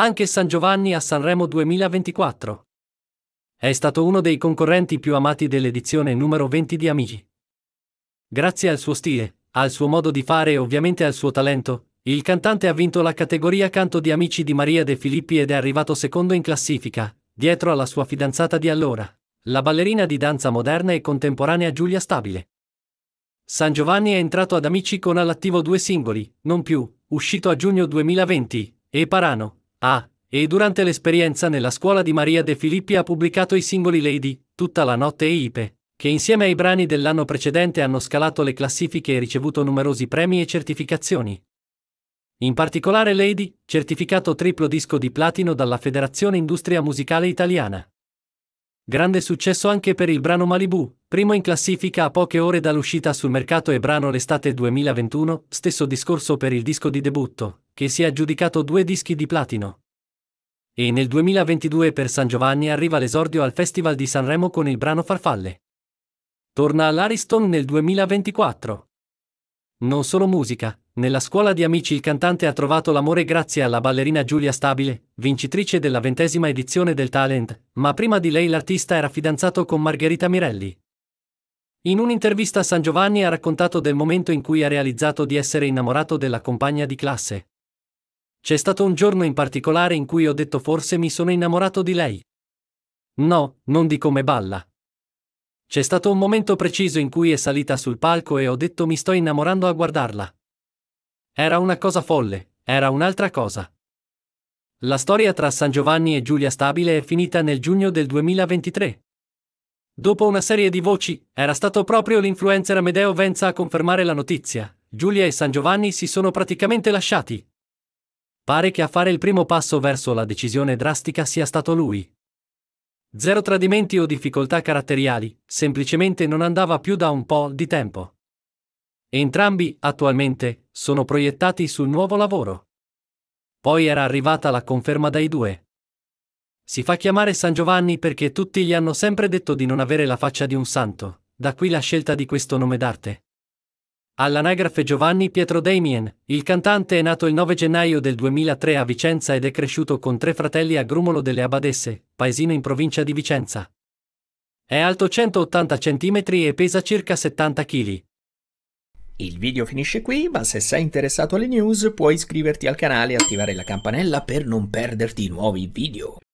Anche San Giovanni a Sanremo 2024. È stato uno dei concorrenti più amati dell'edizione numero 20 di Amici. Grazie al suo stile, al suo modo di fare e ovviamente al suo talento, il cantante ha vinto la categoria canto di Amici di Maria De Filippi ed è arrivato secondo in classifica, dietro alla sua fidanzata di allora, la ballerina di danza moderna e contemporanea Giulia Stabile. San Giovanni è entrato ad Amici con all'attivo due singoli, Non più, uscito a giugno 2020, e Parano, Ah, e durante l'esperienza nella scuola di Maria De Filippi ha pubblicato i singoli Lady, Tutta la notte e Ipe, che insieme ai brani dell'anno precedente hanno scalato le classifiche e ricevuto numerosi premi e certificazioni. In particolare Lady, certificato triplo disco di platino dalla Federazione Industria Musicale Italiana. Grande successo anche per il brano Malibu, primo in classifica a poche ore dall'uscita sul mercato e brano l'estate 2021, stesso discorso per il disco di debutto, che si è aggiudicato due dischi di platino. E nel 2022 per San Giovanni arriva l'esordio al Festival di Sanremo con il brano Farfalle. Torna all'Ariston nel 2024. Non solo musica, nella scuola di amici il cantante ha trovato l'amore grazie alla ballerina Giulia Stabile, vincitrice della ventesima edizione del Talent, ma prima di lei l'artista era fidanzato con Margherita Mirelli. In un'intervista San Giovanni ha raccontato del momento in cui ha realizzato di essere innamorato della compagna di classe. C'è stato un giorno in particolare in cui ho detto forse mi sono innamorato di lei. No, non di come balla. C'è stato un momento preciso in cui è salita sul palco e ho detto mi sto innamorando a guardarla. Era una cosa folle, era un'altra cosa. La storia tra San Giovanni e Giulia Stabile è finita nel giugno del 2023. Dopo una serie di voci, era stato proprio l'influencer Amedeo Venza a confermare la notizia. Giulia e San Giovanni si sono praticamente lasciati. Pare che a fare il primo passo verso la decisione drastica sia stato lui. Zero tradimenti o difficoltà caratteriali, semplicemente non andava più da un po' di tempo. Entrambi, attualmente, sono proiettati sul nuovo lavoro. Poi era arrivata la conferma dai due. Si fa chiamare San Giovanni perché tutti gli hanno sempre detto di non avere la faccia di un santo, da qui la scelta di questo nome d'arte. All'anagrafe Giovanni Pietro Damien, il cantante è nato il 9 gennaio del 2003 a Vicenza ed è cresciuto con tre fratelli a Grumolo delle Abadesse, paesino in provincia di Vicenza. È alto 180 cm e pesa circa 70 kg. Il video finisce qui, ma se sei interessato alle news puoi iscriverti al canale e attivare la campanella per non perderti i nuovi video.